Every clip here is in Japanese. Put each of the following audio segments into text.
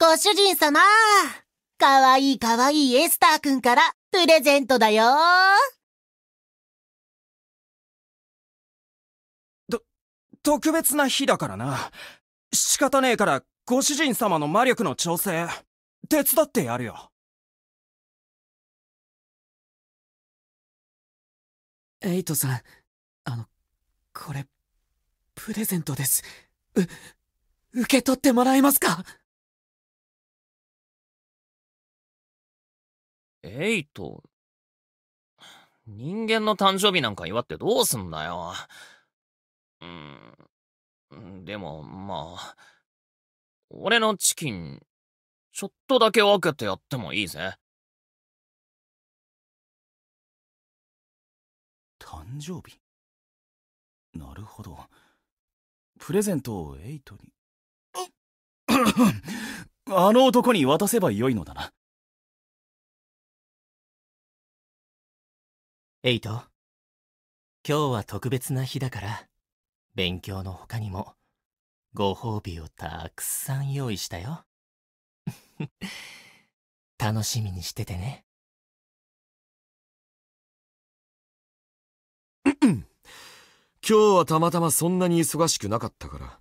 ご主人様かわいいかわいいエスターくんからプレゼントだよと、特別な日だからな。仕方ねえからご主人様の魔力の調整、手伝ってやるよ。エイトさん、あの、これ、プレゼントです。う、受け取ってもらえますかエイト。人間の誕生日なんか祝ってどうすんだよ。うん。でも、まあ、俺のチキン、ちょっとだけ分けてやってもいいぜ。誕生日なるほど。プレゼントをエイトに。あ の男に渡せばよいのだな。エイト今日は特別な日だから勉強の他にもご褒美をたくさん用意したよ 楽しみにしててね 今日はたまたまそんなに忙しくなかったから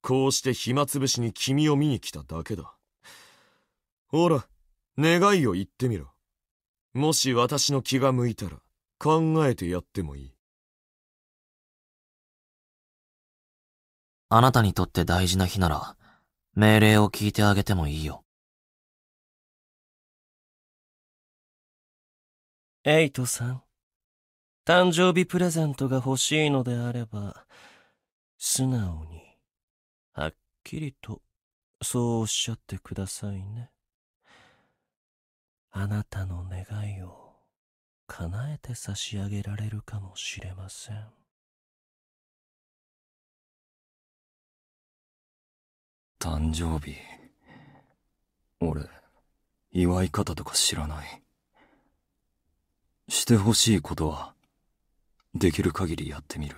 こうして暇つぶしに君を見に来ただけだほら願いを言ってみろもし私の気が向いたら考えてやってもいい。あなたにとって大事な日なら、命令を聞いてあげてもいいよ。エイトさん、誕生日プレゼントが欲しいのであれば、素直に、はっきりと、そうおっしゃってくださいね。あなたの願いを。叶えて差し上げられるかもしれません誕生日俺祝い方とか知らないしてほしいことはできる限りやってみる